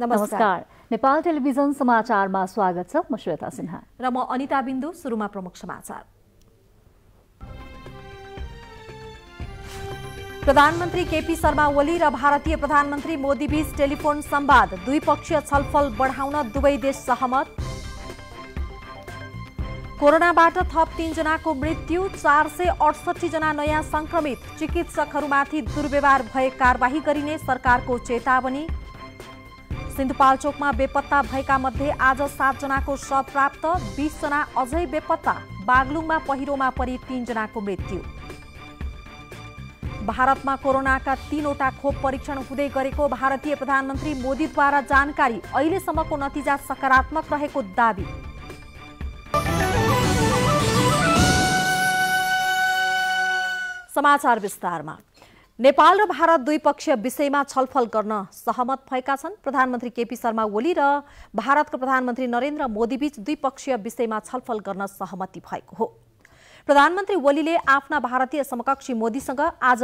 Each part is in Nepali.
नमस्कार नेपाल टेलिभिजन समाचारमा स्वागत छ म श्वेता सिन्हा र म अनिता बिन्दु सुरुमा प्रमुख समाचार प्रधानमन्त्री केपी शर्मा ओली र भारतीय प्रधानमन्त्री मोदीबीच टेलिफोन सम्वाद द्विपक्षीय छलफल बढाउन दुवै देश सहमत कोरोनाबाट थप तीनजनाको मृत्यु चार सय अडसठीजना नयाँ संक्रमित चिकित्सकहरूमाथि दुर्व्यवहार भए कार्यवाही गरिने सरकारको चेतावनी सिन्धुपाल्चोकमा बेपत्ता भएका मध्ये आज सातजनाको शव प्राप्त बीसजना अझै बेपत्ता बागलुङमा पहिरोमा परि तीनजनाको मृत्यु भारतमा कोरोनाका तीनवटा खोप परीक्षण हुँदै गरेको भारतीय प्रधानमन्त्री मोदीद्वारा जानकारी अहिलेसम्मको नतिजा सकारात्मक रहेको दावी समाचार विस्तारमा नेपाल र भारत द्विपक्षीय विषयमा छलफल गर्न सहमत भएका छन् प्रधानमन्त्री केपी शर्मा ओली र भारतको प्रधानमन्त्री नरेन्द्र मोदीबीच द्विपक्षीय विषयमा छलफल गर्न सहमति भएको हो प्रधानमन्त्री ओलीले आफ्ना भारतीय समकक्षी मोदीसँग आज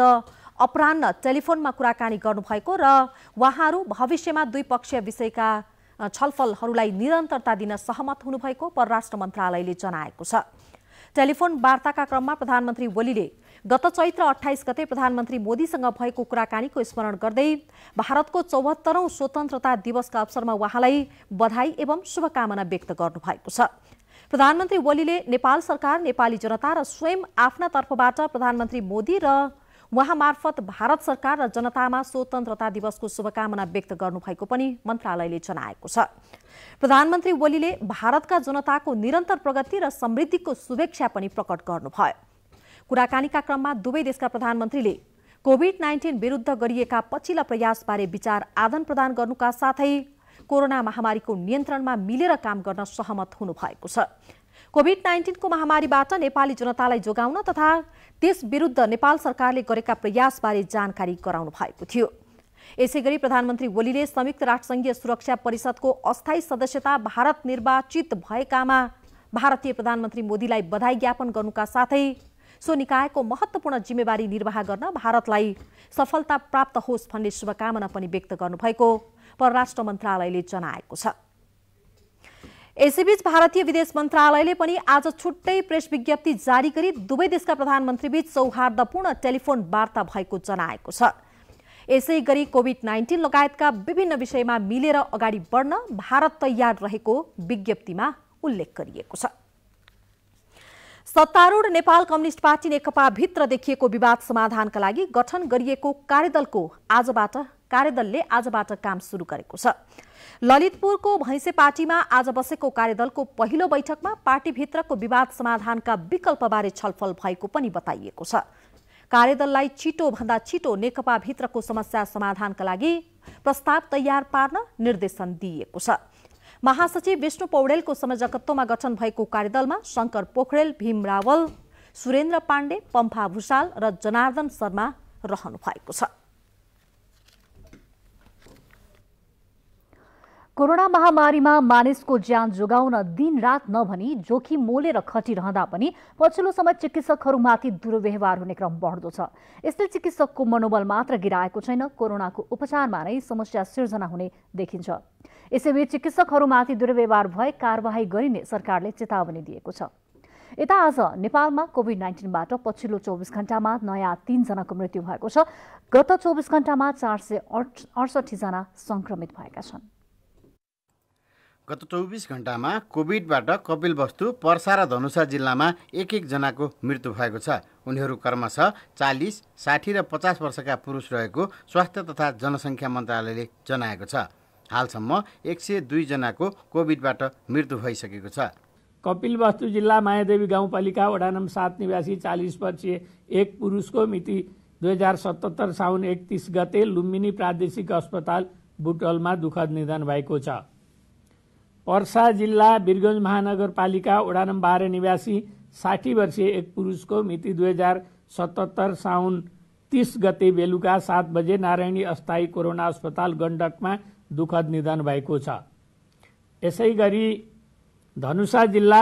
अपरान्न टेलिफोनमा कुराकानी गर्नुभएको र उहाँहरू भविष्यमा द्विपक्षीय विषयका छलफलहरूलाई निरन्तरता दिन सहमत हुनुभएको परराष्ट्र मन्त्रालयले जनाएको छ टेलिफोन वार्ताका क्रममा प्रधानमन्त्री ओलीले गत चैत्र अठाइस गते प्रधानमन्त्री मोदीसँग भएको कुराकानीको स्मरण गर्दै भारतको चौहत्तरौं स्वतन्त्रता दिवसका अवसरमा उहाँलाई बधाई एवं शुभकामना व्यक्त गर्नुभएको छ प्रधानमन्त्री ओलीले नेपाल सरकार नेपाली जनता र स्वयं आफ्ना तर्फबाट प्रधानमन्त्री मोदी र उहाँ मार्फत भारत सरकार र जनतामा स्वतन्त्रता दिवसको शुभकामना व्यक्त गर्नुभएको पनि मन्त्रालयले जनाएको छ प्रधानमन्त्री ओलीले भारतका जनताको निरन्तर प्रगति र समृद्धिको शुभेच्छा पनि प्रकट गर्नुभयो कुराकानीका क्रममा दुवै देशका प्रधानमन्त्रीले कोभिड नाइन्टिन विरुद्ध गरिएका पछिल्ला प्रयासबारे विचार आदान प्रदान गर्नुका साथै कोरोना महामारीको नियन्त्रणमा मिलेर काम गर्न सहमत हुनुभएको छ कोभिड नाइन्टिनको महामारीबाट नेपाली जनतालाई जोगाउन तथा त्यस विरुद्ध नेपाल सरकारले गरेका प्रयासबारे जानकारी गराउनु भएको थियो यसै गरी प्रधानमन्त्री ओलीले संयुक्त राष्ट्रसङ्घीय सुरक्षा परिषदको अस्थायी सदस्यता भारत निर्वाचित भएकामा भारतीय प्रधानमन्त्री मोदीलाई बधाई ज्ञापन गर्नुका साथै सो निकायको महत्त्वपूर्ण जिम्मेवारी निर्वाह गर्न भारतलाई सफलता प्राप्त होस् भन्ने शुभकामना पनि व्यक्त गर्नुभएको परराष्ट्र मन्त्रालयले जनाएको छ यसैबीच भारतीय विदेश मन्त्रालयले पनि आज छुट्टै प्रेस विज्ञप्ति जारी गरी दुवै देशका प्रधानमन्त्रीबीच सौहार्दपूर्ण टेलिफोन वार्ता भएको जनाएको छ यसै गरी कोभिड नाइन्टिन लगायतका विभिन्न विषयमा मिलेर अगाडि बढ्न भारत तयार रहेको विज्ञप्तिमा उल्लेख गरिएको छ सत्तारूढ नेपाल कम्युनिस्ट पार्टी नेकपाभित्र देखिएको विवाद समाधानका लागि गठन गरिएको कार्यदलको आजबाट कार्यदलले आजबाट काम सुरु गरेको छ ललितपुरको पार्टीमा आज बसेको कार्यदलको पहिलो बैठकमा पार्टीभित्रको विवाद समाधानका विकल्पबारे छलफल भएको पनि बताइएको छ कार्यदललाई छिटोभन्दा छिटो नेकपाभित्रको समस्या समाधानका लागि प्रस्ताव तयार पार्न निर्देशन दिइएको छ महासचिव विष्णु पौडेलको संयोजकत्वमा गठन भएको कार्यदलमा शङ्कर पोखरेल भीम रावल सुरेन्द्र पाण्डे पम्फा भूषाल र जनार्दन शर्मा रहनु भएको छ कोरोना महामारीमा मानिसको ज्यान जोगाउन दिनरात नभनी जोखिम मोलेर खटिरहँदा पनि पछिल्लो समय चिकित्सकहरूमाथि दुर्व्यवहार हुने क्रम बढ्दो छ यस्तै चिकित्सकको मनोबल मात्र गिराएको छैन कोरोनाको उपचारमा नै समस्या सिर्जना हुने देखिन्छ यसैबीच चिकित्सकहरूमाथि दुर्व्यवहार भए कार्यवाही गरिने सरकारले चेतावनी दिएको छ यता आज नेपालमा कोभिड नाइन्टिनबाट पछिल्लो चौबिस घण्टामा नयाँ तीनजनाको मृत्यु भएको छ गत चौबिस घण्टामा चार सय अडसठीजना सङ्क्रमित भएका छन् गत चौबिस घन्टामा कोभिडबाट कपिल वस्तु पर्सा र धनुषा जिल्लामा एक एकजनाको मृत्यु भएको छ उनीहरू क्रमशः चालिस साठी र पचास वर्षका पुरुष रहेको स्वास्थ्य तथा जनसङ्ख्या मन्त्रालयले जनाएको छ हालसम्म एक सय दुईजनाको कोभिडबाट मृत्यु भइसकेको छ कपिल वस्तु जिल्ला मायादेवी गाउँपालिका वडा नम्बर सात निवासी चालिस वर्षीय एक पुरुषको मिति दुई हजार सतहत्तर साउन एकतिस गते लुम्बिनी प्रादेशिक अस्पताल बुटलमा दुःखद निधन भएको छ पर्सा जिल्ला बिरगन्ज महानगरपालिका वडा नम्बर बाह्र निवासी साठी वर्षीय एक पुरुषको मिति दुई हजार सतहत्तर साउन तिस गते बेलुका सात बजे नारायणी अस्थायी कोरोना अस्पताल गण्डकमा दुःखद निधन भएको छ यसै गरी धनुषा जिल्ला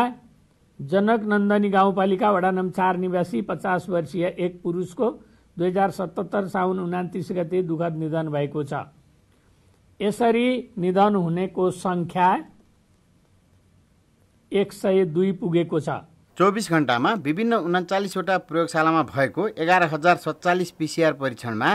जनक नन्दनी गाउँपालिका वडा नम्बर चार निवासी पचास वर्षीय एक पुरुषको दुई हजार सतहत्तर साउन उनातिस गते दुःखद निधन भएको छ यसरी निधन हुनेको सङ्ख्या एक सय दुई पुगेको छ चौबिस घन्टामा विभिन्न उन्चालिसवटा प्रयोगशालामा भएको एघार हजार सत्तालिस पिसिआर परीक्षणमा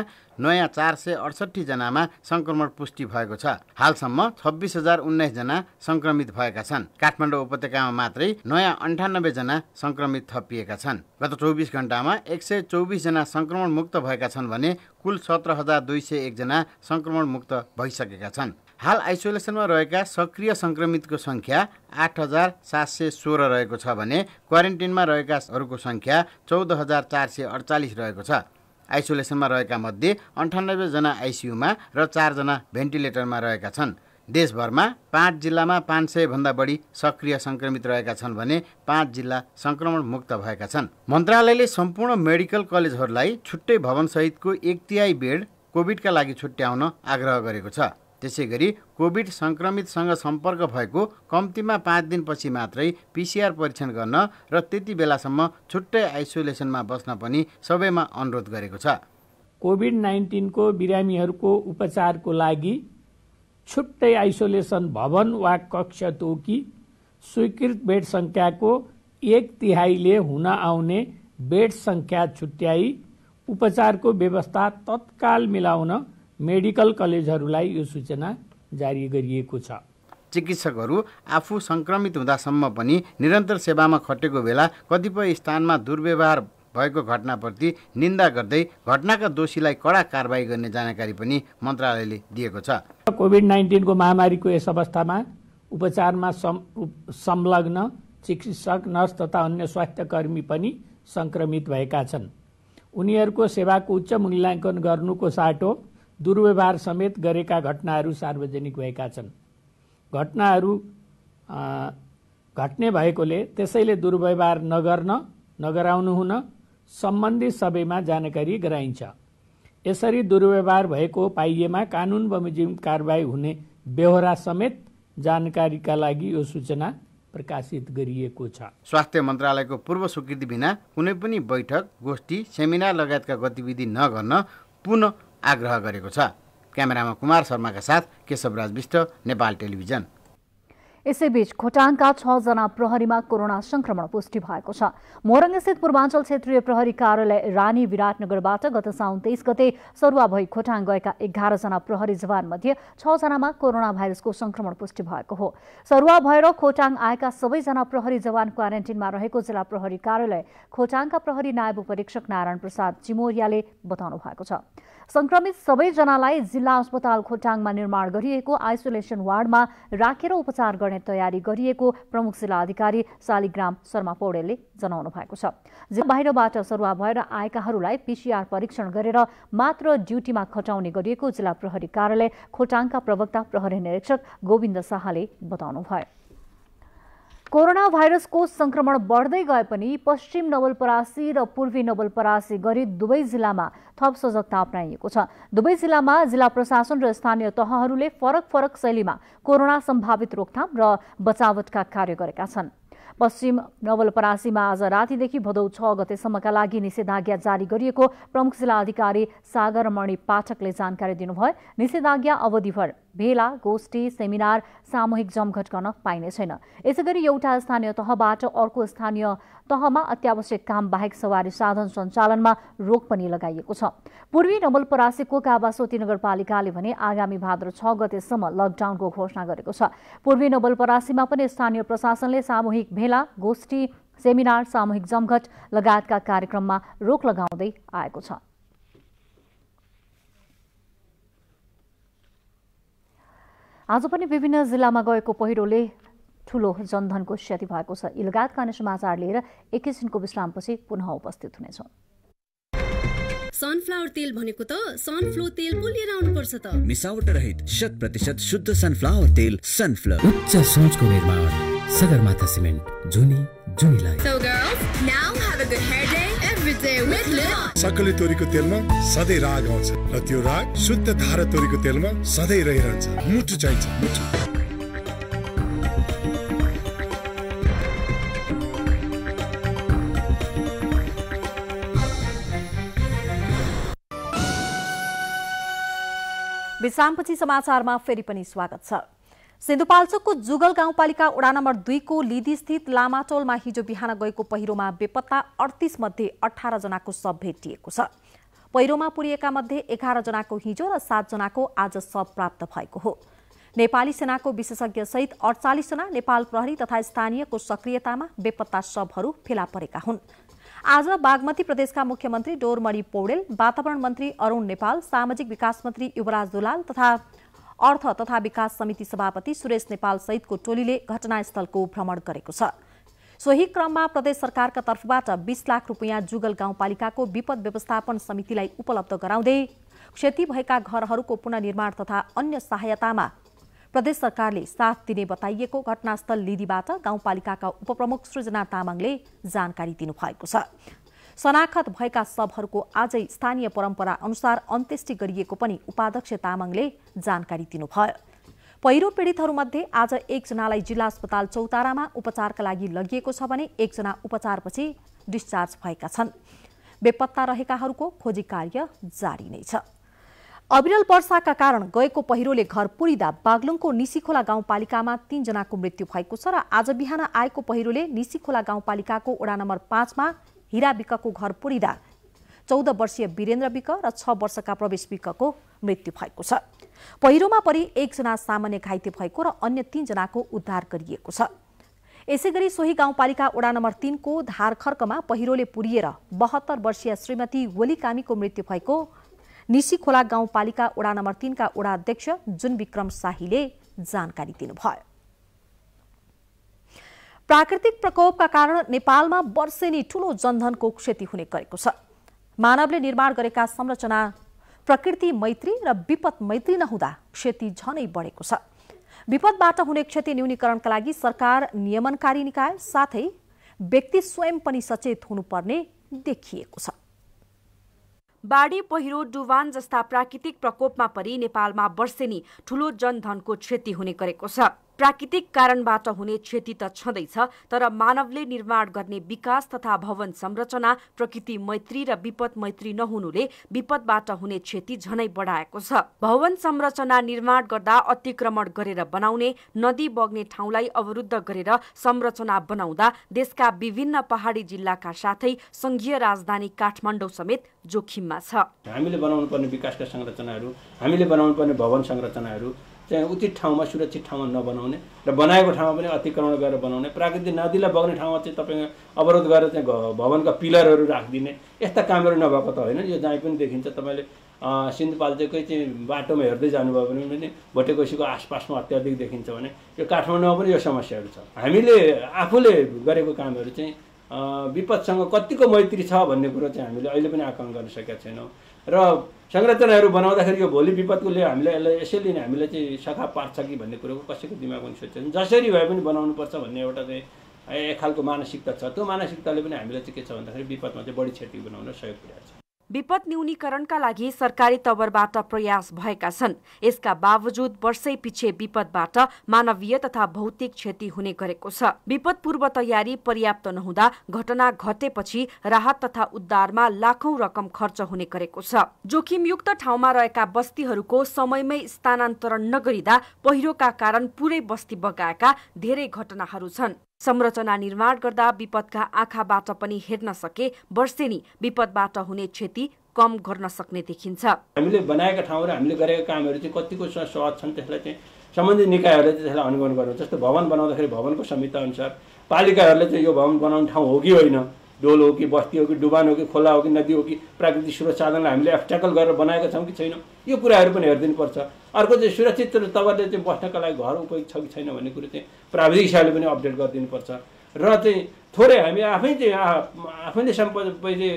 नयाँ चार सय अडसट्ठी जनामा सङ्क्रमण पुष्टि भएको छ हालसम्म छब्बिस हजार उन्नाइसजना सङ्क्रमित भएका छन् काठमाडौँ उपत्यकामा मात्रै नयाँ अन्ठानब्बे जना सङ्क्रमित थपिएका छन् गत चौबिस घन्टामा एक सय चौबिसजना सङ्क्रमण मुक्त भएका छन् भने कुल सत्र हजार दुई सय एकजना सङ्क्रमण मुक्त भइसकेका छन् हाल आइसोलेसनमा रहेका सक्रिय सङ्क्रमितको सङ्ख्या आठ हजार सात सय सोह्र रहेको छ भने क्वारेन्टिनमा रहेकाहरूको सङ्ख्या चौध हजार चार सय अडचालिस रहेको छ आइसोलेसनमा रहेका मध्ये अन्ठानब्बेजना आइसियुमा र चारजना भेन्टिलेटरमा रहेका छन् देशभरमा पाँच जिल्लामा पाँच सयभन्दा बढी सक्रिय सङ्क्रमित रहेका छन् भने पाँच जिल्ला सङ्क्रमण मुक्त भएका छन् मन्त्रालयले सम्पूर्ण मेडिकल कलेजहरूलाई छुट्टै भवनसहितको एक तिहाई बेड कोभिडका लागि छुट्याउन आग्रह गरेको छ त्यसै गरी कोभिड सङ्क्रमितसँग सम्पर्क भएको कम्तीमा पाँच दिनपछि मात्रै पिसिआर परीक्षण गर्न र त्यति बेलासम्म छुट्टै आइसोलेसनमा बस्न पनि सबैमा अनुरोध गरेको छ कोभिड नाइन्टिनको बिरामीहरूको उपचारको लागि छुट्टै आइसोलेसन भवन वा कक्ष तोकी स्वीकृत बेड सङ्ख्याको एक तिहाईले हुन आउने बेड सङ्ख्या छुट्याई उपचारको व्यवस्था तत्काल मिलाउन मेडिकल कलेजहरूलाई यो सूचना जारी गरिएको छ चिकित्सकहरू आफू सङ्क्रमित हुँदासम्म पनि निरन्तर सेवामा खटेको बेला कतिपय स्थानमा दुर्व्यवहार भएको घटनाप्रति निन्दा गर्दै घटनाका दोषीलाई कडा कारवाही गर्ने जानकारी पनि मन्त्रालयले दिएको छ कोभिड नाइन्टिनको महामारीको यस अवस्थामा उपचारमा संलग्न चिकित्सक नर्स तथा अन्य स्वास्थ्य कर्मी पनि सङ्क्रमित भएका छन् उनीहरूको सेवाको उच्च मूल्याङ्कन गर्नुको साटो दुर्व्यवहार समेत गरेका घटनाहरू सार्वजनिक भएका छन् घटनाहरू घट्ने भएकोले त्यसैले दुर्व्यवहार नगर्न नगराउनु हुन सम्बन्धित सबैमा जानकारी गराइन्छ यसरी दुर्व्यवहार भएको पाइएमा कानुन बमोजिम कारवाही हुने बेहोरा समेत जानकारीका लागि यो सूचना प्रकाशित गरिएको छ स्वास्थ्य मन्त्रालयको पूर्व स्वीकृति बिना कुनै पनि बैठक गोष्ठी सेमिनार लगायतका गतिविधि नगर्न पुनः आग्रह गरेको छ क्यामेरामा कुमार शर्माका साथ केशवराज विष्ट नेपाल टेलिभिजन यसैबीच खोटाङका छजना प्रहरीमा कोरोना संक्रमण पुष्टि भएको छ मोरङस्थित पूर्वाञ्चल क्षेत्रीय प्रहरी कार्यालय रानी विराटनगरबाट गत साउन तेइस गते सरुवा भई खोटाङ गएका एघारजना प्रहरी जवान जवानमध्ये छजनामा कोरोना भाइरसको संक्रमण पुष्टि भएको हो सरुवा भएर खोटाङ आएका सबैजना प्रहरी जवान क्वारेन्टिनमा रहेको जिल्ला प्रहरी कार्यालय खोटाङका प्रहरी नायब उपरीक्षक नारायण प्रसाद चिमोरियाले बताउनु भएको छ संक्रमित सबैजनालाई जिल्ला अस्पताल खोटाङमा निर्माण गरिएको आइसोलेसन वार्डमा राखेर उपचार गर्ने तयारी गरिएको प्रमुख जिल्ला अधिकारी शालिग्राम शर्मा पौडेलले जनाउनु भएको छ जिल्ला बाहिरबाट सरुवा भएर आएकाहरूलाई पिसिआर परीक्षण गरेर मात्र ड्युटीमा खटाउने गरिएको जिल्ला प्रहरी कार्यालय खोटाङका प्रवक्ता प्रहरी निरीक्षक गोविन्द शाहले बताउनुभयो कोरोना भाइरसको संक्रमण बढ्दै गए पनि पश्चिम नवलपरासी र पूर्वी नवलपरासी गरी दुवै जिल्लामा थप सजगता अप्नाइएको छ दुवै जिल्लामा जिल्ला प्रशासन र स्थानीय तहहरूले फरक फरक शैलीमा कोरोना सम्भावित रोकथाम र बचावटका कार्य गरेका छन् पश्चिम नवलपरासीमा आज रातिदेखि भदौ छ गतेसम्मका लागि निषेधाज्ञा जारी गरिएको प्रमुख जिल्ला अधिकारी सागरमणि पाठकले जानकारी दिनुभयो निषेधाज्ञा अवधिभर भेला गोष्ठी सेमिनार सामूहिक जमघट गर्न पाइने छैन यसैगरी एउटा स्थानीय तहबाट अर्को स्थानीय तहमा अत्यावश्यक काम बाहेक सवारी साधन सञ्चालनमा रोक पनि लगाइएको छ पूर्वी नवलपरासीको काबासोती नगरपालिकाले भने आगामी भाद्र छ गतेसम्म लकडाउनको घोषणा गरेको छ पूर्वी नवलपरासीमा पनि स्थानीय प्रशासनले सामूहिक भेला गोष्ठी सेमिनार सामूहिक जमघट लगायतका कार्यक्रममा रोक लगाउँदै आएको छ आज पनि विभिन्न जिल्लामा गएको पहिरोले ठुलो जनधनको क्षति भएको छ लगायतका अन्य समाचार लिएर एकैछिनको विश्रामपछि पुनः उपस्थित हुनेछौँ सनफ्लावर तेल भनेको त सनफ्लो तेल पो लिएर आउनुपर्छ त मिसावट रहित शत प्रतिशत शुद्ध सनफ्लावर तेल सनफ्लो उच्च सोचको निर्माण सगरमाथा सिमेन्ट जुनी जुनीलाई so girls now have a good hair day every day with Livon. सकले तोरीको तेलमा सधैं राग आउँछ र त्यो राग शुद्ध धारा तोरीको तेलमा सधैं रहिरहन्छ मुटु चाहिन्छ मुटु विश्रामपछि समाचारमा फेरि पनि स्वागत छ सिन्धुपाल्चोकको जुगल गाउँपालिका वडा नम्बर दुईको स्थित लामाटोलमा हिजो बिहान गएको पहिरोमा बेपत्ता अडतिस मध्ये अठार जनाको शव भेटिएको छ पहिरोमा पुरिएका मध्ये एघार जनाको हिजो र सातजनाको आज शव प्राप्त भएको हो नेपाली सेनाको विशेषज्ञ सहित अडचालिसजना नेपाल प्रहरी तथा स्थानीयको सक्रियतामा बेपत्ता शवहरू फेला परेका हुन् आज बागमती प्रदेशका मुख्यमन्त्री डोरमणि पौडेल वातावरण मन्त्री अरूण नेपाल सामाजिक विकास मन्त्री युवराज दुलाल तथा अर्थ तथा विकास समिति सभापति सुरेश नेपाल सहितको टोलीले घटनास्थलको भ्रमण गरेको छ सोही क्रममा प्रदेश सरकारका तर्फबाट बीस लाख रुपियाँ जुगल गाउँपालिकाको विपद व्यवस्थापन समितिलाई उपलब्ध गराउँदै क्षति भएका घरहरूको पुननिर्माण तथा अन्य सहायतामा प्रदेश सरकारले साथ दिने बताइएको घटनास्थल लिदीबाट गाउँपालिकाका उपप्रमुख सृजना तामाङले जानकारी दिनुभएको छ शनाखत भएका शबहरूको आजै स्थानीय परम्परा अनुसार अन्त्येष्टि गरिएको पनि उपाध्यक्ष तामाङले जानकारी दिनुभयो पहिरो पीडितहरूमध्ये आज एकजनालाई जिल्ला अस्पताल चौतारामा उपचारका लागि लगिएको छ भने एकजना उपचारपछि डिस्चार्ज भएका छन् बेपत्ता रहेकाहरूको खोजी कार्य जारी नै छ अविरल वर्षाका कारण गएको पहिरोले घर पुरिँदा बागलुङको निसीखोला गाउँपालिकामा तीनजनाको मृत्यु भएको छ र आज बिहान आएको पहिरोले निसीखोला गाउँपालिकाको वडा नम्बर पाँचमा हिरा विकको घर पुरिँदा चौध वर्षीय वीरेन्द्र विक र छ वर्षका प्रवेश विकको मृत्यु भएको छ पहिरोमा परि एकजना सामान्य घाइते भएको र अन्य तीनजनाको उद्धार गरिएको छ यसै गरी सोही गाउँपालिका वडा नम्बर तिनको धारखर्कमा पहिरोले पुरिएर बहत्तर वर्षीय श्रीमती होली कामीको मृत्यु भएको निशी खोला गाउँपालिका वडा नम्बर तिनका वडा अध्यक्ष जुन विक्रम शाहीले जानकारी दिनुभयो प्राकृतिक प्रकोपका कारण नेपालमा वर्षेनी ठूलो जनधनको क्षति हुने गरेको छ मानवले निर्माण गरेका संरचना प्रकृति मैत्री र विपद मैत्री नहुँदा क्षति झनै बढेको छ विपदबाट हुने क्षति न्यूनीकरणका लागि सरकार नियमनकारी निकाय साथै व्यक्ति स्वयं पनि सचेत हुनुपर्ने देखिएको छ बाढी पहिरो डुवान जस्ता प्राकृतिक प्रकोपमा परि नेपालमा वर्षेनी ठूलो जनधनको क्षति हुने गरेको छ प्राकृतिक कारणबाट हुने क्षति त छँदैछ तर मानवले निर्माण गर्ने विकास तथा भवन संरचना प्रकृति मैत्री र विपद मैत्री नहुनुले विपदबाट हुने क्षति झनै बढाएको छ भवन संरचना निर्माण गर्दा अतिक्रमण गरेर बनाउने नदी बग्ने ठाउँलाई अवरुद्ध गरेर संरचना बनाउँदा देशका विभिन्न पहाडी जिल्लाका साथै संघीय राजधानी काठमाडौँ समेत जोखिममा छ हामीले बनाउनु पर्ने विकासका संरचनाहरू हामीले बनाउनु पर्ने भवन संरचनाहरू चाहिँ उचित ठाउँमा सुरक्षित ठाउँमा नबनाउने र बनाएको ठाउँमा पनि अतिक्रमण गरेर बनाउने प्राकृतिक नदीलाई बग्ने ठाउँमा चाहिँ तपाईँ अवरोध गरेर चाहिँ भवनका पिलरहरू राखिदिने यस्ता कामहरू नभएको त होइन यो जहीँ पनि देखिन्छ तपाईँले सिन्धुपाल्चोकै चाहिँ बाटोमा हेर्दै जानुभयो भने पनि भोटेकोसीको आसपासमा अत्याधिक देखिन्छ भने यो काठमाडौँमा पनि यो समस्याहरू छ हामीले आफूले गरेको कामहरू चाहिँ विपदसँग कतिको मैत्री छ भन्ने कुरो चाहिँ हामीले अहिले पनि आकलन गर्न सकेका छैनौँ र संरचनाहरू बनाउँदाखेरि यो भोलि विपदकोले हामीलाई यसलाई यसैले नै हामीलाई चाहिँ सखा पार्छ कि भन्ने कुरोको कसैको दिमागमा सोच्छ जसरी भए पनि बनाउनुपर्छ भन्ने एउटा चाहिँ एक खालको मानसिकता छ त्यो मानसिकताले पनि हामीलाई चाहिँ के छ भन्दाखेरि विपदमा चाहिँ बढी क्षति बनाउन सहयोग पुऱ्याएको छ विपद न्यूनीकरणका लागि सरकारी तवरबाट प्रयास भएका छन् यसका बावजुद वर्षै पछि विपदबाट मानवीय तथा भौतिक क्षति हुने गरेको छ विपद पूर्व तयारी पर्याप्त नहुँदा घटना घटेपछि राहत तथा उद्धारमा लाखौं रकम खर्च हुने गरेको छ जोखिमयुक्त ठाउँमा रहेका बस्तीहरूको समयमै स्थानान्तरण नगरिँदा पहिरोका कारण पूरै बस्ती बगाएका धेरै घटनाहरू छन् संरचना निर्माण गर्दा विपदका आँखाबाट पनि हेर्न सके वर्षेनी विपदबाट हुने क्षति कम गर्न सक्ने देखिन्छ हामीले बनाएका ठाउँ र हामीले गरेका कामहरू चाहिँ कतिको सहज छन् त्यसलाई चाहिँ सम्बन्धित निकायहरूले चाहिँ त्यसलाई अनुगमन गर्नु जस्तो भवन बनाउँदाखेरि भवनको संहिता अनुसार पालिकाहरूले चाहिँ यो भवन बनाउने ठाउँ हो कि होइन डोल हो कि बस्ती हो कि डुबान हो कि खोला हो कि नदी हो कि प्राकृतिक स्रोत साधनलाई हामीले ट्याकल गरेर बनाएका छौँ कि छैनौँ यो कुराहरू पनि हेरिदिनुपर्छ अर्को चाहिँ सुरक्षित तपाईँले चाहिँ बस्नका लागि घर उपयोग छ कि छैन भन्ने कुरो चाहिँ प्राविधिक हिसाबले पनि अपडेट गरिदिनुपर्छ र चाहिँ थोरै हामी आफै चाहिँ आफैले सम्पद पहिले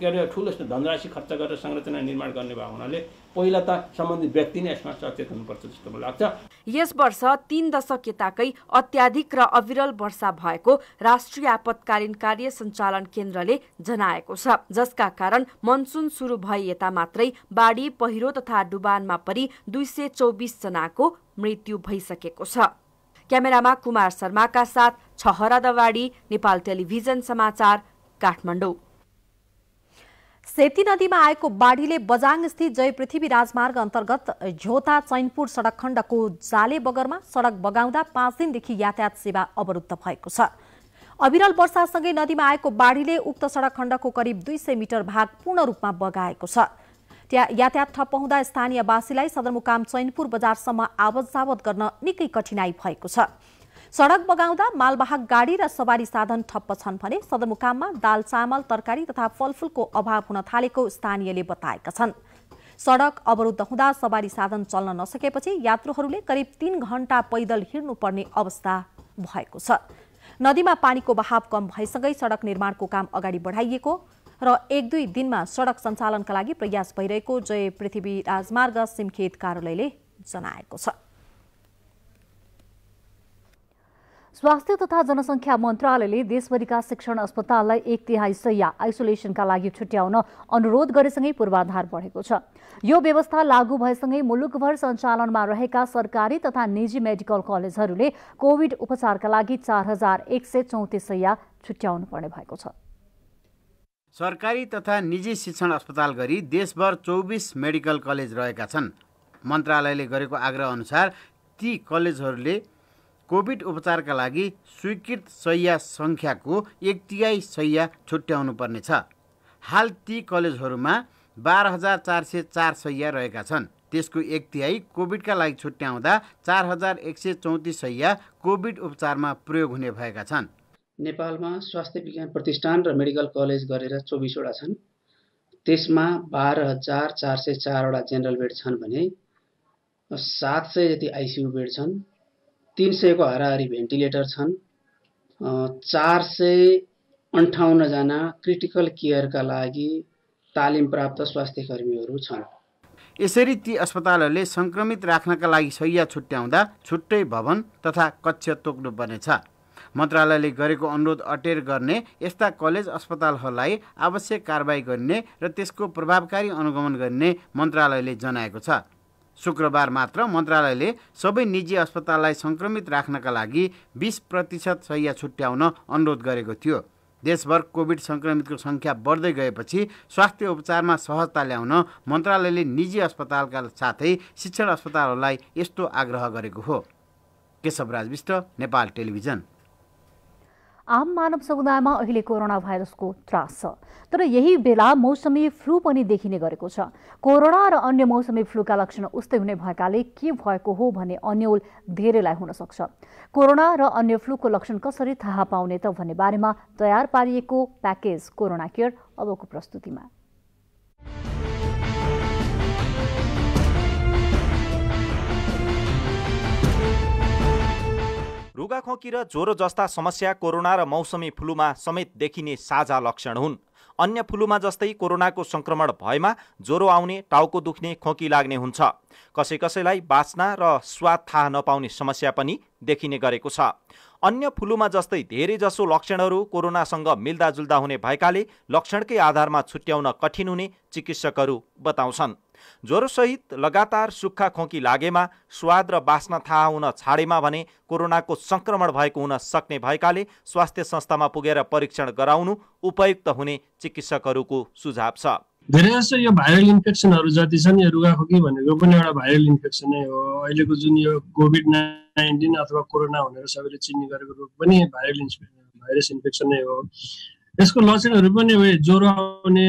के अरे ठुलो यस्तो धनराशि खर्च गरेर संरचना निर्माण गर्ने भएको हुनाले पहिला त सम्बन्धित व्यक्ति नै यसमा सचेत हुनुपर्छ जस्तो मलाई लाग्छ यस वर्ष तीन दशक यताकै अत्याधिक र अविरल वर्षा भएको राष्ट्रिय आपतकालीन कार्य सञ्चालन केन्द्रले जनाएको छ जसका कारण मनसुन सुरु भए यता मात्रै बाढी पहिरो तथा डुबानमा परि दुई सय चौबिस जनाको मृत्यु भइसकेको छ क्यामेरामा कुमार शर्माका साथ छहरादवाडी नेपाल टेलिभिजन समाचार काठमाडौँ सेती नदीमा आएको बाढीले बजाङस्थित जय पृथ्वी राजमार्ग अन्तर्गत झोता चैनपुर सडक खण्डको जाले बगरमा सडक बगाउँदा पाँच दिनदेखि यातायात सेवा अवरुद्ध भएको छ अविरल वर्षासँगै नदीमा आएको बाढीले उक्त सडक खण्डको करिब दुई सय मिटर भाग पूर्ण रूपमा बगाएको छ त्यहाँ यातायात ठप्प हुँदा स्थानीयवासीलाई सदरमुकाम चैनपुर बजारसम्म आवत जावत गर्न निकै कठिनाई भएको छ सड़क बगाउँदा मालवाहक गाडी र सवारी साधन ठप्प छन् भने सदरमुकाममा दाल चामल तरकारी तथा फलफूलको अभाव हुन थालेको स्थानीयले बताएका छन् सडक अवरुद्ध हुँदा सवारी साधन चल्न नसकेपछि यात्रुहरूले करिब तीन घण्टा पैदल हिँड्नुपर्ने अवस्था भएको छ नदीमा पानीको बहाव कम भएसँगै सडक निर्माणको काम अगाडि बढाइएको र एक दुई दिनमा सडक सञ्चालनका लागि प्रयास भइरहेको जय पृथ्वी राजमार्ग सिमखेत कार्यालयले जनाएको छ स्वास्थ्य तथा जनसङ्ख्या मन्त्रालयले देशभरिका शिक्षण अस्पताललाई एक तिहाई सय आइसोलेसनका लागि छुट्याउन अनुरोध गरेसँगै पूर्वाधार बढेको छ यो व्यवस्था लागू भएसँगै मुलुकभर सञ्चालनमा रहेका सरकारी तथा निजी मेडिकल कलेजहरूले कोविड उपचारका लागि चार हजार एक सय चौतिस सय छुट्याउनु पर्ने भएको छ सरकारी तथा निजी शिक्षण अस्पताल गरी देशभर चौबिस मेडिकल कलेज रहेका छन् मन्त्रालयले गरेको आग्रह अनुसार ती कलेजहरूले कोभिड उपचारका लागि स्वीकृत शैया सङ्ख्याको एक तिहाई शैया छुट्याउनु पर्नेछ हाल ती कलेजहरूमा बाह्र हजार चार सय चार शैया रहेका छन् त्यसको एक तिहाई कोभिडका लागि छुट्याउँदा चार हजार एक सय चौतिस शैया कोभिड उपचारमा प्रयोग हुने भएका छन् नेपालमा स्वास्थ्य विज्ञान प्रतिष्ठान र मेडिकल कलेज गरेर चौबिसवटा छन् त्यसमा बाह्र हजार चार सय चारवटा जेनरल बेड छन् भने सात सय जति आइसियु बेड छन् तिन सयको हाराहारी भेन्टिलेटर छन् चार सय अन्ठाउन्नजना क्रिटिकल केयरका लागि तालिम प्राप्त स्वास्थ्य कर्मीहरू छन् यसरी ती अस्पतालहरूले सङ्क्रमित राख्नका लागि सैया छुट्याउँदा छुट्टै भवन तथा कक्ष तोक्नुपर्नेछ मन्त्रालयले गरेको अनुरोध अटेर गर्ने यस्ता कलेज अस्पतालहरूलाई आवश्यक कारवाही गर्ने र त्यसको प्रभावकारी अनुगमन गर्ने मन्त्रालयले जनाएको छ शुक्रबार मात्र मन्त्रालयले सबै निजी अस्पताललाई सङ्क्रमित राख्नका लागि बिस प्रतिशत सय छुट्याउन अनुरोध गरेको थियो देशभर कोभिड सङ्क्रमितको सङ्ख्या बढ्दै गएपछि स्वास्थ्य उपचारमा सहजता ल्याउन मन्त्रालयले निजी अस्पतालका साथै शिक्षण अस्पतालहरूलाई यस्तो आग्रह गरेको हो केशवराज विष्ट नेपाल टेलिभिजन आम मानव समुदायमा अहिले कोरोना भाइरसको त्रास छ तर यही बेला मौसमी फ्लू पनि देखिने गरेको छ कोरोना र अन्य मौसमी फ्लूका लक्षण उस्तै हुने भएकाले के भएको हो भन्ने अन्यल धेरैलाई हुन सक्छ कोरोना र अन्य फ्लूको लक्षण कसरी थाहा पाउने त भन्ने बारेमा तयार पारिएको प्याकेज कोरोना केयर अबको प्रस्तुतिमा रुगाखोकी र ज्वरो जस्ता समस्या कोरोना र मौसमी फ्लूमा समेत देखिने साझा लक्षण हुन् अन्य फ्लूमा जस्तै कोरोनाको सङ्क्रमण भएमा ज्वरो आउने टाउको दुख्ने खोकी लाग्ने हुन्छ कसै कसैलाई बाँच्न र स्वाद थाहा नपाउने समस्या पनि देखिने गरेको छ अन्य फ्लूमा जस्तै धेरैजसो लक्षणहरू कोरोनासँग मिल्दाजुल्दा हुने भएकाले लक्षणकै आधारमा छुट्याउन कठिन हुने चिकित्सकहरू बताउँछन् ज्वरोसहित लगातार सुक्खा खोकी लागेमा स्वाद र बास्ना थाहा हुन छाडेमा भने कोरोनाको सङ्क्रमण भएको हुन सक्ने भएकाले स्वास्थ्य संस्थामा पुगेर परीक्षण गराउनु उपयुक्त हुने चिकित्सकहरूको सुझाव छ धेरै जस्तो यो भाइरल इन्फेक्सनहरू जति छन् यो रुगाखोकी भनेको पनि एउटा भाइरल इन्फेक्सन नै हो अहिलेको जुन यो कोभिड नाइन्टिन अथवा कोरोना भनेर सबैले चिन्ने गरेको रोग पनि भाइरल भाइरस इन्फेक्सन नै हो यसको लक्षणहरू पनि ज्वरो आउने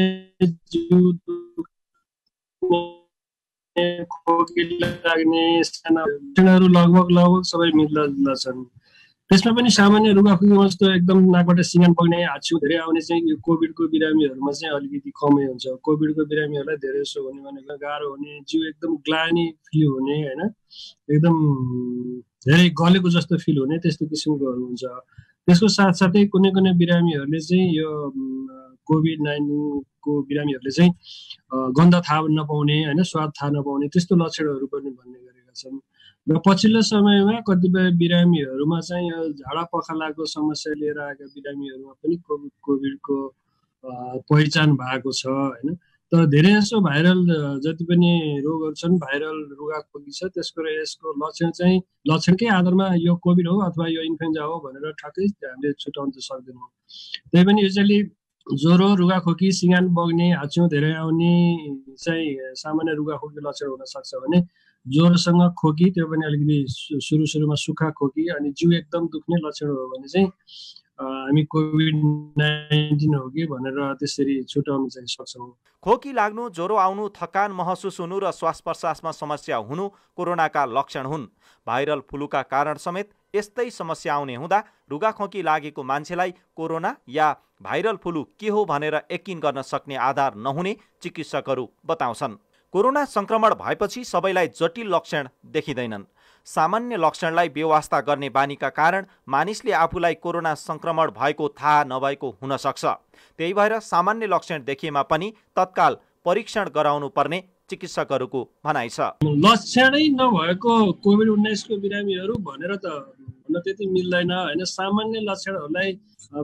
खोकी लाग्ने लगभग लगभग सबै मिल्दा छन् त्यसमा पनि सामान्य रुगाखोकीमा जस्तो एकदम नाकबाट सिङ्गान बग्ने हातसिउ धेरै आउने चाहिँ यो कोभिडको बिरामीहरूमा चाहिँ अलिकति कमै हुन्छ कोभिडको बिरामीहरूलाई धेरै जसो हुने भनेको गाह्रो हुने जिउ एकदम ग्लानी फिल हुने होइन एकदम धेरै गलेको जस्तो फिल हुने त्यस्तो किसिमकोहरू हुन्छ त्यसको साथसाथै कुनै कुनै बिरामीहरूले चाहिँ यो कोभिड नाइन्टिनको बिरामीहरूले चाहिँ गन्ध थाहा नपाउने होइन स्वाद थाहा नपाउने त्यस्तो लक्षणहरू पनि भन्ने गरेका छन् र पछिल्लो समयमा कतिपय बिरामीहरूमा चाहिँ यो झाडा पखालाको समस्या लिएर आएका बिरामीहरूमा पनि कोभिड कोभिडको पहिचान भएको छ होइन तर धेरैजसो भाइरल जति पनि रोगहरू छन् भाइरल रुगाखोकी छ त्यसको र यसको लक्षण चाहिँ लक्षणकै आधारमा यो कोभिड हो अथवा यो इन्फ्लुएन्जा हो भनेर ठ्याक्कै हामीले छुट्याउन त सक्दैनौँ त्यही पनि युजली ज्वरो रुगाखोकी सिँगान बग्ने हाँच्यौँ धेरै आउने चाहिँ सामान्य रुगाखोकीको लक्षण हुन सक्छ भने ज्वरोसँग खोकी त्यो पनि अलिकति सुरु सुरुमा सुक्खा खोकी अनि जिउ एकदम दुख्ने लक्षण हो भने चाहिँ हामी कोभिड नाइन्टिन हो कि भनेर त्यसरी छुट्याउन चाहिँ सक्छौँ खोकी लाग्नु ज्वरो आउनु थकान महसुस हुनु र श्वास प्रश्वासमा समस्या हुनु कोरोनाका लक्षण हुन् भाइरल फ्लूका कारण समेत यस्तै समस्या आउने हुँदा रुगाखोकी लागेको मान्छेलाई कोरोना या भाइरल फ्लू के हो भनेर यकिन गर्न सक्ने आधार नहुने चिकित्सकहरू बताउँछन् कोरोना सङ्क्रमण भएपछि सबैलाई जटिल लक्षण देखिँदैनन् सामान्य लक्षणलाई व्यवस्था गर्ने बानीका कारण मानिसले आफूलाई कोरोना सङ्क्रमण भएको थाहा नभएको हुन सक्छ त्यही भएर सामान्य लक्षण देखिएमा पनि तत्काल परीक्षण गराउनु पर्ने चिकित्सकहरूको भनाइ छ लक्षणै नभएको कोभिड उन्नाइसको बिरामीहरू भनेर त भन्न त्यति मिल्दैन होइन सामान्य लक्षणहरूलाई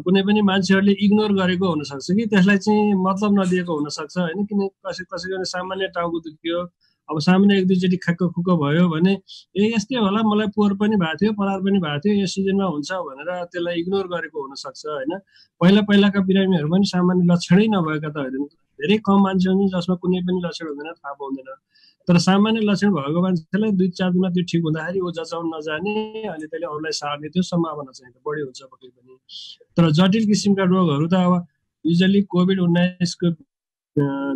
कुनै पनि मान्छेहरूले इग्नोर गरेको हुनसक्छ कि त्यसलाई चाहिँ मतलब नदिएको हुनसक्छ होइन किन कसै कसैको सामान्य टाउको दुख्यो अब सामान्य एक दुईचोटि खाक्क खुक्क भयो भने ए यस्तै होला मलाई पोहोर पनि भएको थियो परार पनि भएको थियो यो सिजनमा हुन्छ भनेर त्यसलाई इग्नोर गरेको हुनसक्छ होइन पहिला पहिलाका बिरामीहरू पनि सामान्य लक्षणै नभएका त होइन धेरै कम मान्छे हुन्छन् जसमा कुनै पनि लक्षण हुँदैन थाहा पाउँदैन तर सामान्य लक्षण भएको मान्छेलाई दुई चार दिनमा त्यो ठिक हुँदाखेरि ऊ जचाउन नजाने अनि त्यसले अरूलाई सार्ने त्यो सम्भावना चाहिँ बढी हुन्छ पक्कै पनि तर जटिल किसिमका रोगहरू त अब युजली कोभिड उन्नाइसको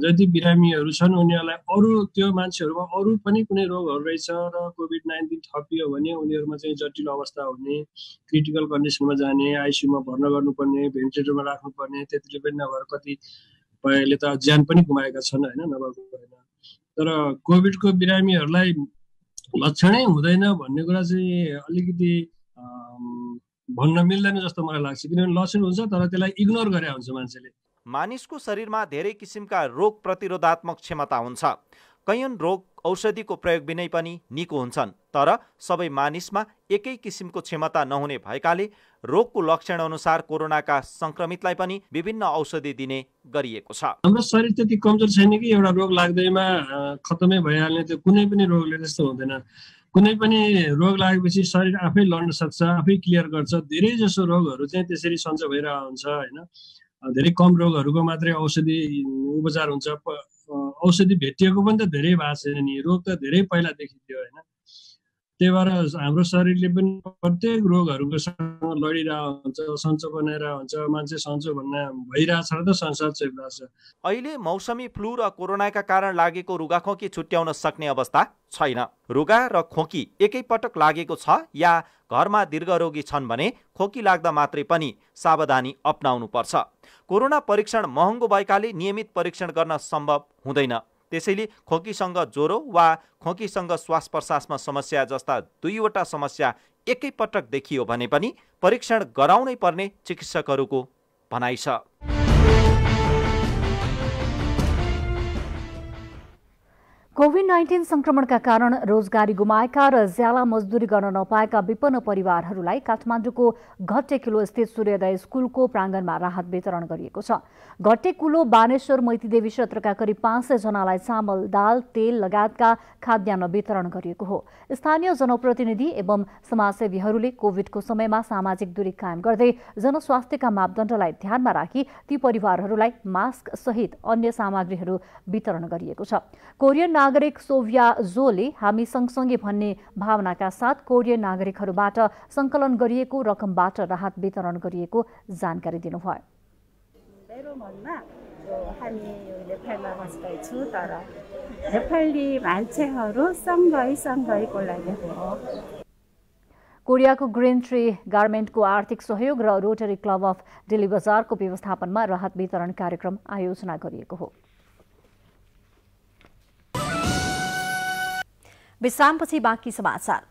जति बिरामीहरू छन् उनीहरूलाई अरू त्यो मान्छेहरूमा अरू पनि कुनै रोगहरू रहेछ र कोभिड नाइन्टिन थपियो भने उनीहरूमा चाहिँ जटिल अवस्था हुने क्रिटिकल कन्डिसनमा जाने आइसियुमा भर्ना गर्नुपर्ने भेन्टिलेटरमा राख्नुपर्ने त्यतिले पनि नभएर कति कतिपयले त ज्यान पनि गुमाएका छन् होइन नभएको होइन तर कोभिडको बिरामीहरूलाई लक्षणै हुँदैन भन्ने कुरा चाहिँ अलिकति भन्न मिल्दैन जस्तो मलाई लाग्छ किनभने लक्षण हुन्छ तर त्यसलाई इग्नोर गरे हुन्छ मान्छेले मानिसको शरीरमा धेरै किसिमका रोग प्रतिरोधात्मक क्षमता हुन्छ कैयन रोग औषधिको प्रयोग बिनै पनि निको हुन्छन् तर सबै मानिसमा एकै किसिमको क्षमता नहुने भएकाले रोगको लक्षण अनुसार कोरोनाका संक्रमितलाई पनि विभिन्न औषधि दिने गरिएको छ हाम्रो शरीर त्यति कमजोर छैन कि एउटा रोग लाग्दैमा खतमै भइहाल्ने त्यो कुनै पनि रोगले त्यस्तो हुँदैन कुनै पनि रोग लागेपछि शरीर आफै लड्न सक्छ आफै क्लियर गर्छ धेरै जसो रोगहरू चाहिँ त्यसरी सन्चो भइरहेको हुन्छ होइन धेरै कम रोगहरूको मात्रै औषधि उपचार हुन्छ औषधि भेटिएको पनि त धेरै भएको छैन नि रोग त धेरै पहिलादेखि थियो होइन त्यही भएर हाम्रो शरीरले पनि प्रत्येक रोगहरूकोसँग लडिरहेको हुन्छ सन्चो बनाइरहेको हुन्छ मान्छे सन्चो भन्न भइरहेछ र त संसार चलिरहेछ अहिले मौसमी फ्लू र कोरोनाका कारण लागेको रुगाखोकी छुट्याउन सक्ने अवस्था छैन रुगा र खोकी एकैपटक लागेको छ या घरमा दीर्घरोगी छन् भने खोकी लाग्दा मात्रै पनि सावधानी पर्छ कोरोना परीक्षण महँगो भएकाले नियमित परीक्षण गर्न सम्भव हुँदैन त्यसैले खोकीसँग ज्वरो वा खोकीसँग श्वास प्रश्वासमा समस्या जस्ता दुईवटा समस्या एकैपटक देखियो भने पनि परीक्षण गराउनै पर्ने चिकित्सकहरूको भनाइ छ कोभिड नाइन्टिन संक्रमणका कारण रोजगारी गुमाएका र ज्याला मजदुरी गर्न नपाएका विपन्न परिवारहरूलाई काठमाडौँको घट्टेकुलो स्थित सूर्योदय स्कूलको प्राङ्गणमा राहत वितरण गरिएको छ घट्टेकुलो बानेश्वर मैतीदेवी क्षेत्रका करिब पाँच जनालाई चामल दाल तेल लगायतका खाद्यान्न वितरण गरिएको हो स्थानीय जनप्रतिनिधि एवं समाजसेवीहरूले कोभिडको समयमा सामाजिक दूरी कायम गर्दै जनस्वास्थ्यका मापदण्डलाई ध्यानमा राखी ती परिवारहरूलाई मास्क सहित अन्य सामग्रीहरू वितरण गरिएको छ कोरियन नागरिक सोभिया जोले हामी सँगसँगै भन्ने भावनाका साथ कोरियन नागरिकहरूबाट सङ्कलन गरिएको रकमबाट राहत वितरण गरिएको जानकारी दिनुभयो कोरियाको ग्रिन ट्री गार्मेन्टको आर्थिक सहयोग र रोटरी क्लब अफ दिल्ली बजारको व्यवस्थापनमा राहत वितरण कार्यक्रम आयोजना गरिएको हो विश्रामपछि बाँकी समाचार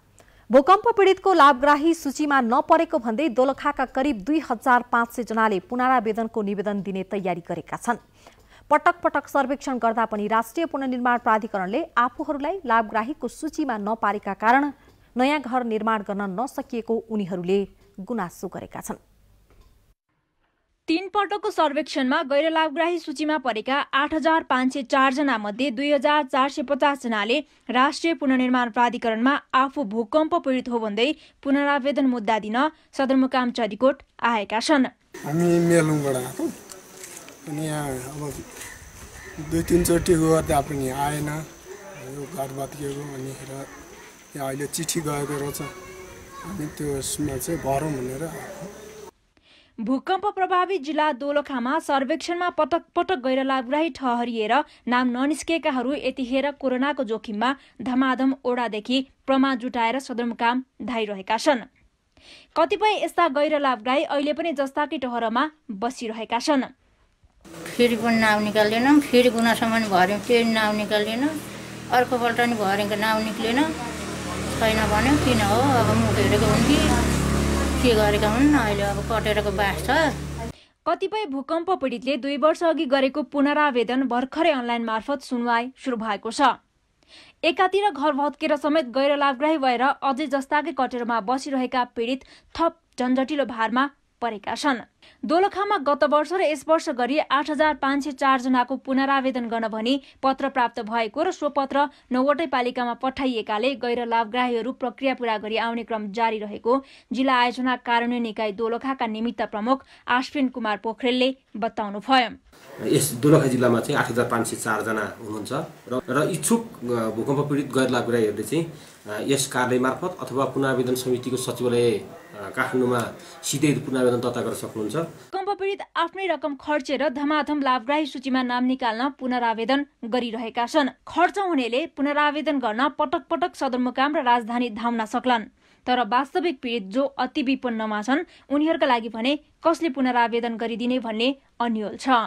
भूकम्प पीडितको लाभग्राही सूचीमा नपरेको भन्दै दोलखाका करिब दुई हजार पाँच सय जनाले पुनरावेदनको निवेदन दिने तयारी गरेका छन् पटक पटक सर्वेक्षण गर्दा पनि राष्ट्रिय पुननिर्माण प्राधिकरणले आफूहरूलाई लाभग्राहीको सूचीमा नपारेका कारण नयाँ घर निर्माण गर्न नसकिएको उनीहरूले गुनासो गरेका छन् तीन पटकको सर्वेक्षणमा गैर लाभग्राही सूचीमा परेका आठ हजार पाँच सय चारजना मध्ये दुई हजार चार सय पचासजनाले राष्ट्रिय पुनर्निर्माण प्राधिकरणमा आफू भूकम्प पीडित हो भन्दै पुनरावेदन मुद्दा दिन सदरमुकाम चरीकोट आएका छन् हामी मेलुङबाट अनि यहाँ अब दुई तिनचोटि गर्दा पनि आएन यो घर भत्किएको भनेर अहिले चिठी गएको रहेछ अनि त्यसमा चाहिँ भरौँ भनेर भूकम्प प्रभावित जिल्ला दोलखामा सर्वेक्षणमा पटक पटक गएर लागुराही ठहरिएर नाम ननिस्किएकाहरू यतिखेर कोरोनाको जोखिममा धमाधम ओडादेखि प्रमाण जुटाएर सदरमुकाम धाइरहेका छन् कतिपय यस्ता गैर लाभग्राही अहिले पनि जस्ताकै टहरमा बसिरहेका छन् फेरि पनि नाउँ निकालेन फेरि गुनासम्म भर्यो फेरि नाउ निकाल्दैनौँ अर्कोपल्ट नि भरेको नाउ निक्लेन छैन भन्यो किन हो अब हेरेको हुन् कि के गरेका हुन् अहिले अब कटेरको बास छ कतिपय भूकम्प पीडितले दुई वर्ष अघि गरेको पुनरावेदन भर्खरै अनलाइन मार्फत सुनवाई सुरु भएको छ एकातिर घर भत्केर समेत गैर लाभग्राही भएर अझै जस्ताकै कटेरोमा बसिरहेका पीडित थप झन्झटिलो भारमा परेका छन् दोलखामा गत वर्ष र यस वर्ष गरी आठ हजार पाँच सय चारजनाको पुनरावेदन गर्न भनी पत्र प्राप्त भएको र सो पत्र नौवटै पालिकामा पठाइएकाले गैर लाभग्राहीहरू प्रक्रिया पूरा गरी आउने क्रम जारी रहेको जिल्ला आयोजना कार्यान्वयन निकाय दोलखाका निमित्त प्रमुख आश्विन कुमार पोखरेलले बताउनुभयो यस दोलखा जिल्लामा चाहिँ आठ हजार पाँच सय चारजना हुनुहुन्छ र इच्छुक भूकम्प पीडित गैर लाभग्राहीहरूले चाहिँ यस कार्यालय मार्फत अथवा पुनरावेदन समितिको सचिवालय काठमाडौँमा सिधै पुनरावेदन दर्ता गर्न सक्नुहुन्छ पीडित आफ्नै रकम खर्चेर धमाधम लाभग्राही सूचीमा नाम निकाल्न पुनरावेदन गरिरहेका छन् खर्च हुनेले पुनरावेदन गर्न पटक पटक सदरमुकाम र राजधानी धाउन सक्लान् तर वास्तविक पीडित जो अति विपन्नमा छन् उनीहरूका लागि भने कसले पुनरावेदन गरिदिने भन्ने अन्यल छ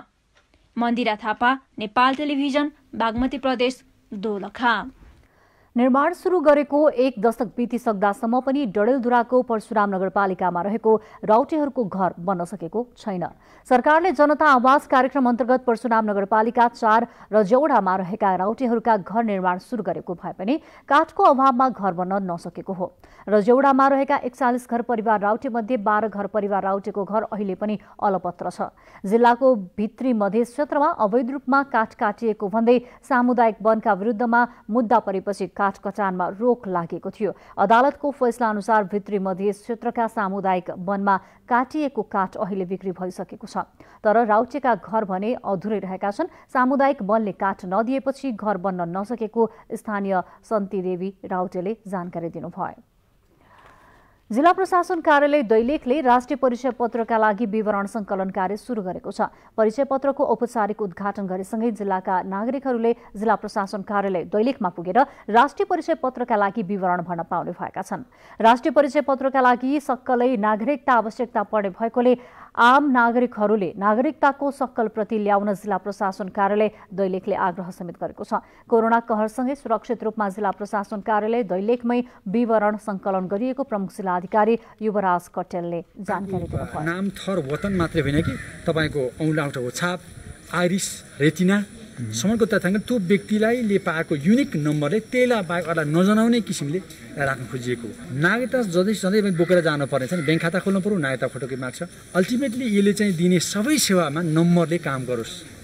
मन्दिरा थापा नेपाल टेलिभिजन बागमती प्रदेश दोलखा निर्माण सुरु गरेको एक दशक बितिसक्दासम्म पनि डडेलधुराको परशुराम नगरपालिकामा रहेको राउटेहरूको घर बन्न सकेको छैन सरकारले जनता आवास कार्यक्रम अन्तर्गत परशुराम नगरपालिका चार र जेउड़ामा रहेका राउटेहरूका घर निर्माण सुरु गरेको भए पनि काठको अभावमा घर बन्न नसकेको हो र जौडामा रहेका एकचालिस घर परिवार राउटे मध्ये बाह्र घर परिवार राउटेको घर अहिले पनि अलपत्र छ जिल्लाको भित्री मधेस क्षेत्रमा अवैध रूपमा काठ काटिएको भन्दै सामुदायिक वनका विरुद्धमा मुद्दा परेपछि कटानमा रोक लागेको थियो अदालतको फैसला अनुसार भित्री मध्य क्षेत्रका सामुदायिक वनमा काटिएको काठ अहिले बिक्री भइसकेको छ तर राउटेका घर भने अधुरै रहेका छन् सामुदायिक वनले काठ नदिएपछि घर बन्न नसकेको स्थानीय देवी राउटेले जानकारी दिनुभयो जिल्ला प्रशासन कार्यालय दैलेखले राष्ट्रिय परिचय पत्रका लागि विवरण संकलन कार्य सुरु गरेको छ परिचय पत्रको औपचारिक उद्घाटन गरेसँगै जिल्लाका नागरिकहरूले जिल्ला प्रशासन कार्यालय दैलेखमा पुगेर राष्ट्रिय परिचय पत्रका लागि विवरण भर्न पाउने भएका छन् राष्ट्रिय परिचय पत्रका लागि सक्कलै नागरिकता आवश्यकता पर्ने भएकोले आम नागरिकहरूले नागरिकताको सक्कलप्रति ल्याउन जिल्ला प्रशासन कार्यालय दैलेखले आग्रह समेत गरेको छ कोरोना कहरसँगै सुरक्षित रूपमा जिल्ला प्रशासन कार्यालय दैलेखमै विवरण सङ्कलन गरिएको प्रमुख जिल्ला अधिकारी युवराज कटेलले जानकारी दिनुभयो नाम थर वतन मात्रै होइन कि तपाईँको छाप आइरिस रेटिना समग्र तथ्याङ्क त्यो व्यक्तिलाई ले पाएको युनिक नम्बरले त्यसलाई बाहेक अरूलाई नजनाउने किसिमले राख्न खोजिएको नागरिकता जधैँ सधैँ बोकेर जानु छ नि ब्याङ्क खाता खोल्नु पऱ्यो नागरिकता फोटोकै माग्छ अल्टिमेटली यसले चाहिँ दिने सबै सेवामा नम्बरले काम गरोस्